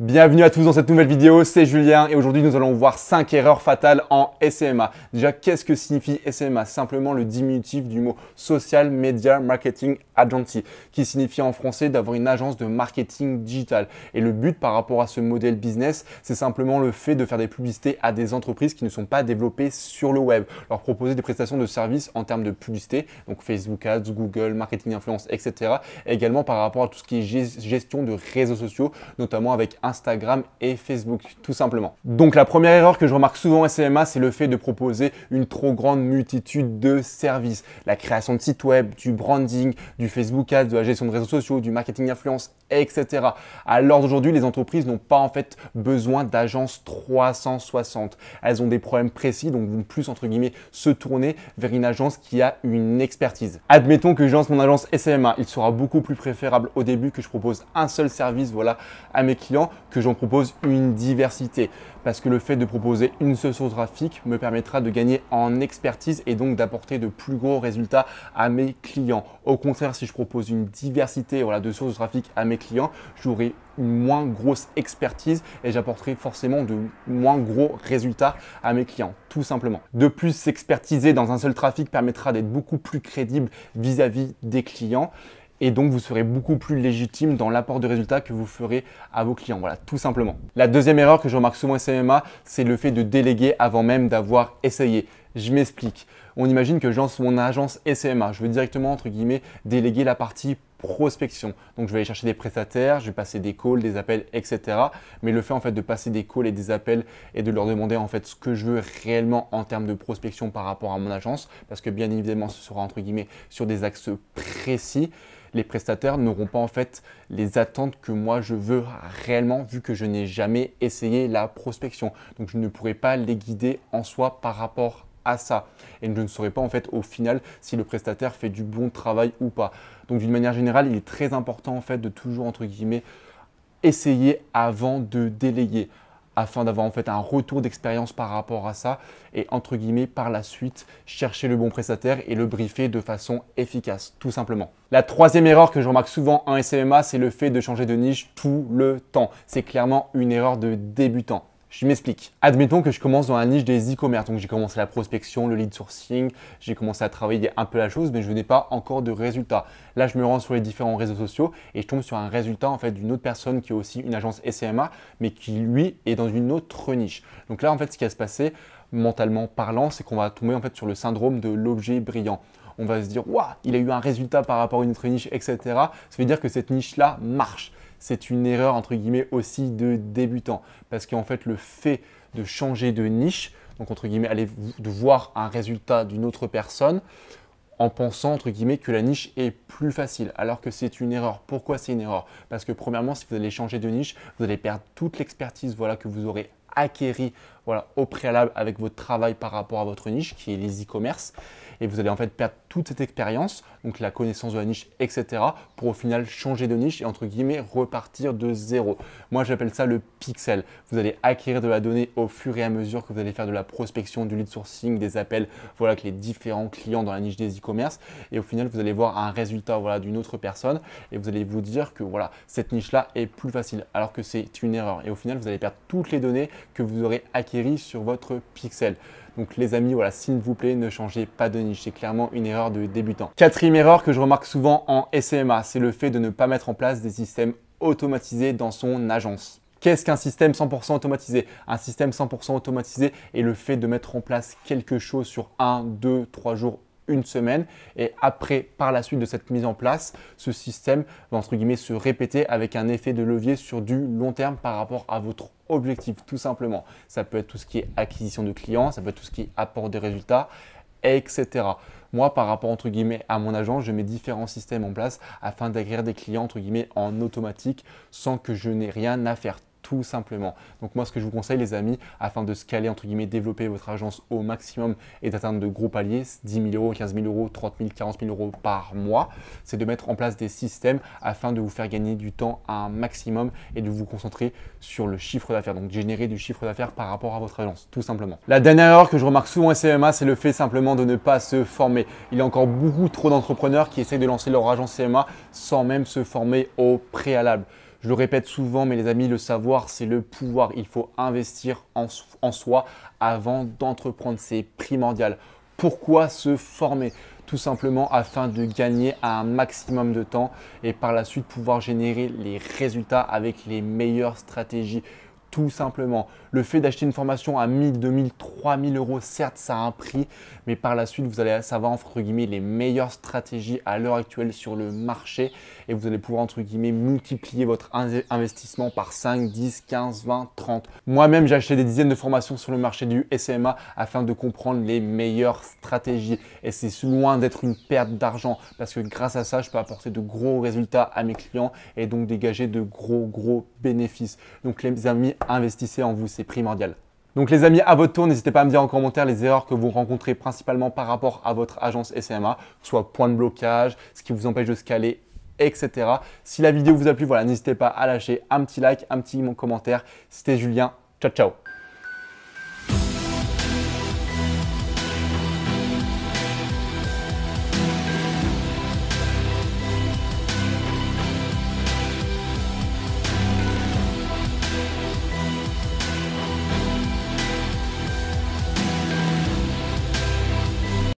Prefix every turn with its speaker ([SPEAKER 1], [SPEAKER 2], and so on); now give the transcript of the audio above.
[SPEAKER 1] Bienvenue à tous dans cette nouvelle vidéo, c'est Julien et aujourd'hui nous allons voir 5 erreurs fatales en sma Déjà, qu'est-ce que signifie sma Simplement le diminutif du mot Social Media Marketing Agency, qui signifie en français d'avoir une agence de marketing digital. Et le but par rapport à ce modèle business, c'est simplement le fait de faire des publicités à des entreprises qui ne sont pas développées sur le web, leur proposer des prestations de services en termes de publicité, donc Facebook Ads, Google, marketing influence, etc. également par rapport à tout ce qui est gestion de réseaux sociaux, notamment avec un Instagram et Facebook, tout simplement. Donc la première erreur que je remarque souvent en c'est le fait de proposer une trop grande multitude de services. La création de sites web, du branding, du Facebook Ads, de la gestion de réseaux sociaux, du marketing influence, etc. Alors d'aujourd'hui, les entreprises n'ont pas en fait besoin d'agences 360. Elles ont des problèmes précis, donc vont plus entre guillemets se tourner vers une agence qui a une expertise. Admettons que je lance mon agence SMA, il sera beaucoup plus préférable au début que je propose un seul service voilà, à mes clients que j'en propose une diversité. Parce que le fait de proposer une seule source graphique me permettra de gagner en expertise et donc d'apporter de plus gros résultats à mes clients. Au contraire, si je propose une diversité de sources trafic à mes clients, j'aurai une moins grosse expertise et j'apporterai forcément de moins gros résultats à mes clients, tout simplement. De plus, s'expertiser dans un seul trafic permettra d'être beaucoup plus crédible vis à -vis des clients et donc vous serez beaucoup plus légitime dans l'apport de résultats que vous ferez à vos clients. Voilà, tout simplement. La deuxième erreur que je remarque souvent SMMA, c'est le fait de déléguer avant même d'avoir essayé. Je m'explique. On imagine que je mon agence SMA. Je veux directement, entre guillemets, déléguer la partie prospection. Donc je vais aller chercher des prestataires, je vais passer des calls, des appels, etc. Mais le fait en fait de passer des calls et des appels et de leur demander en fait ce que je veux réellement en termes de prospection par rapport à mon agence, parce que bien évidemment ce sera entre guillemets sur des axes précis, les prestataires n'auront pas en fait les attentes que moi je veux réellement vu que je n'ai jamais essayé la prospection. Donc je ne pourrai pas les guider en soi par rapport à ça. Et je ne saurais pas en fait au final si le prestataire fait du bon travail ou pas. Donc d'une manière générale, il est très important en fait de toujours entre guillemets essayer avant de délayer afin d'avoir en fait un retour d'expérience par rapport à ça et entre guillemets par la suite chercher le bon prestataire et le briefer de façon efficace tout simplement. La troisième erreur que je remarque souvent en SMMA c'est le fait de changer de niche tout le temps. C'est clairement une erreur de débutant. Je m'explique. Admettons que je commence dans la niche des e-commerce. Donc j'ai commencé la prospection, le lead sourcing, j'ai commencé à travailler un peu la chose, mais je n'ai pas encore de résultat. Là, je me rends sur les différents réseaux sociaux et je tombe sur un résultat en fait d'une autre personne qui est aussi une agence SMA, mais qui lui est dans une autre niche. Donc là, en fait, ce qui va se passer mentalement parlant, c'est qu'on va tomber en fait sur le syndrome de l'objet brillant on va se dire, waouh, il a eu un résultat par rapport à une autre niche, etc. Ça veut dire que cette niche-là marche c'est une erreur entre guillemets aussi de débutant. Parce qu'en fait, le fait de changer de niche, donc entre guillemets, aller voir un résultat d'une autre personne, en pensant entre guillemets que la niche est plus facile, alors que c'est une erreur. Pourquoi c'est une erreur Parce que premièrement, si vous allez changer de niche, vous allez perdre toute l'expertise voilà, que vous aurez acquérie au préalable avec votre travail par rapport à votre niche, qui est les e-commerce. Et vous allez en fait perdre toute cette expérience, donc la connaissance de la niche, etc., pour au final changer de niche et entre guillemets repartir de zéro. Moi j'appelle ça le pixel. Vous allez acquérir de la donnée au fur et à mesure que vous allez faire de la prospection, du lead sourcing, des appels, voilà, avec les différents clients dans la niche des e-commerce. Et au final, vous allez voir un résultat voilà, d'une autre personne et vous allez vous dire que voilà, cette niche-là est plus facile, alors que c'est une erreur. Et au final, vous allez perdre toutes les données que vous aurez acquises sur votre pixel. Donc les amis, voilà, s'il vous plaît, ne changez pas de niche. C'est clairement une erreur de débutant. Quatrième erreur que je remarque souvent en SMA, c'est le fait de ne pas mettre en place des systèmes automatisés dans son agence. Qu'est-ce qu'un système 100% automatisé Un système 100% automatisé est le fait de mettre en place quelque chose sur 1, 2, 3 jours une semaine. Et après, par la suite de cette mise en place, ce système va entre guillemets se répéter avec un effet de levier sur du long terme par rapport à votre objectif, tout simplement. Ça peut être tout ce qui est acquisition de clients, ça peut être tout ce qui apporte des résultats, etc. Moi, par rapport entre guillemets à mon agent, je mets différents systèmes en place afin d'acquérir des clients entre guillemets en automatique sans que je n'ai rien à faire tout simplement. Donc moi, ce que je vous conseille, les amis, afin de se caler entre guillemets, développer votre agence au maximum et d'atteindre de gros paliers, 10 000 euros, 15 000 euros, 30 000, 40 000 euros par mois, c'est de mettre en place des systèmes afin de vous faire gagner du temps un maximum et de vous concentrer sur le chiffre d'affaires, donc générer du chiffre d'affaires par rapport à votre agence, tout simplement. La dernière erreur que je remarque souvent en CMA, c'est le fait simplement de ne pas se former. Il y a encore beaucoup trop d'entrepreneurs qui essayent de lancer leur agence CMA sans même se former au préalable. Je le répète souvent, mais les amis, le savoir, c'est le pouvoir. Il faut investir en, soi avant d'entreprendre. C'est primordial. Pourquoi se former Tout simplement afin de gagner un maximum de temps et par la suite pouvoir générer les résultats avec les meilleures stratégies tout simplement. Le fait d'acheter une formation à 1000, 2000, 3000 euros, certes, ça a un prix, mais par la suite, vous allez savoir, entre guillemets, les meilleures stratégies à l'heure actuelle sur le marché et vous allez pouvoir, entre guillemets, multiplier votre investissement par 5, 10, 15, 20, 30. Moi-même, j'ai acheté des dizaines de formations sur le marché du SMA afin de comprendre les meilleures stratégies et c'est loin d'être une perte d'argent parce que grâce à ça, je peux apporter de gros résultats à mes clients et donc dégager de gros, gros bénéfices. Donc, les amis, investissez en vous, c'est primordial. Donc les amis, à votre tour, n'hésitez pas à me dire en commentaire les erreurs que vous rencontrez principalement par rapport à votre agence SMA, que ce soit point de blocage, ce qui vous empêche de scaler, etc. Si la vidéo vous a plu, voilà, n'hésitez pas à lâcher un petit like, un petit commentaire. C'était Julien, ciao ciao